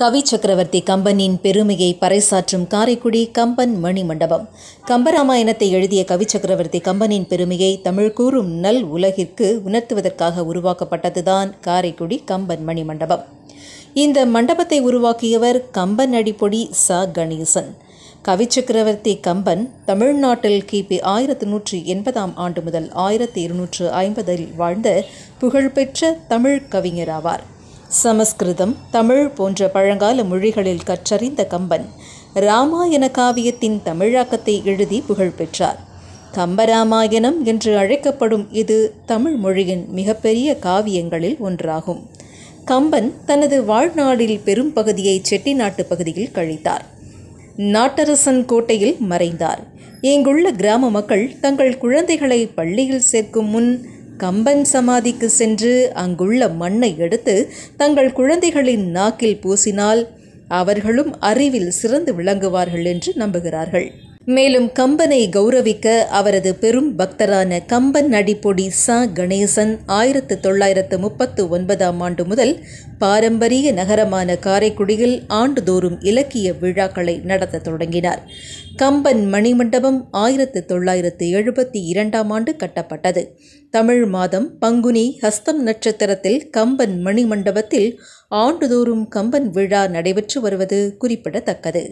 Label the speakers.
Speaker 1: கவி சக்கரவர்த்தி கம்பனின் பெருமையை பறைசாற்றும் காரைக்குடி கம்பன் மணி மண்டபம் கம்பராமாயணத்தை எழுதிய கவி சக்கரவர்த்தி கம்பனின் பெருமையை தமிழ் கூறும் நல் உலகிற்கு உணர்த்துவதற்காக உருவாக்கப்பட்டதுதான் காரைக்குடி கம்பன் மணி மண்டபம் இந்த மண்டபத்தை உருவாக்கியவர் கம்பன் அடிப்பொடி ச கணேசன் கவி சக்கரவர்த்தி கம்பன் தமிழ்நாட்டில் கிபி ஆயிரத்தி நூற்றி எண்பதாம் ஆண்டு முதல் ஆயிரத்தி இருநூற்று ஐம்பதில் வாழ்ந்த புகழ்பெற்ற தமிழ் கவிஞர் ஆவார் சமஸ்கிருதம் தமிழ் போன்ற பழங்கால மொழிகளில் கற்றறிந்த கம்பன் ராமாயண காவியத்தின் தமிழாக்கத்தை எழுதி புகழ்பெற்றார் கம்பராமாயணம் என்று அழைக்கப்படும் இது தமிழ் மொழியின் மிகப்பெரிய காவியங்களில் ஒன்றாகும் கம்பன் தனது வாழ்நாளில் பெரும் பகுதியை செட்டிநாட்டு பகுதியில் கழித்தார் நாட்டரசன் கோட்டையில் மறைந்தார் இங்குள்ள கிராம மக்கள் தங்கள் குழந்தைகளை பள்ளியில் சேர்க்கும் முன் கம்பன் சமாதிக்கு சென்று அங்குள்ள மண்ணை எடுத்து தங்கள் குழந்தைகளின் நாக்கில் பூசினால் அவர்களும் அறிவில் சிறந்து விளங்குவார்கள் என்று நம்புகிறார்கள் மேலும் கம்பனை கௌரவிக்க அவரது பெரும் பக்தரான கம்பன் நடிப்பொடி ச கணேசன் ஆயிரத்து தொள்ளாயிரத்து முப்பத்து ஒன்பதாம் ஆண்டு முதல் பாரம்பரிய நகரமான காரைக்குடியில் ஆண்டுதோறும் இலக்கிய விழாக்களை நடத்த தொடங்கினார் கம்பன் மணிமண்டபம் ஆயிரத்து தொள்ளாயிரத்து எழுபத்தி இரண்டாம் ஆண்டு கட்டப்பட்டது தமிழ் மாதம் பங்குனி ஹஸ்தம் நட்சத்திரத்தில் கம்பன் மணிமண்டபத்தில் ஆண்டுதோறும் கம்பன் விழா நடைபெற்று வருவது குறிப்பிடத்தக்கது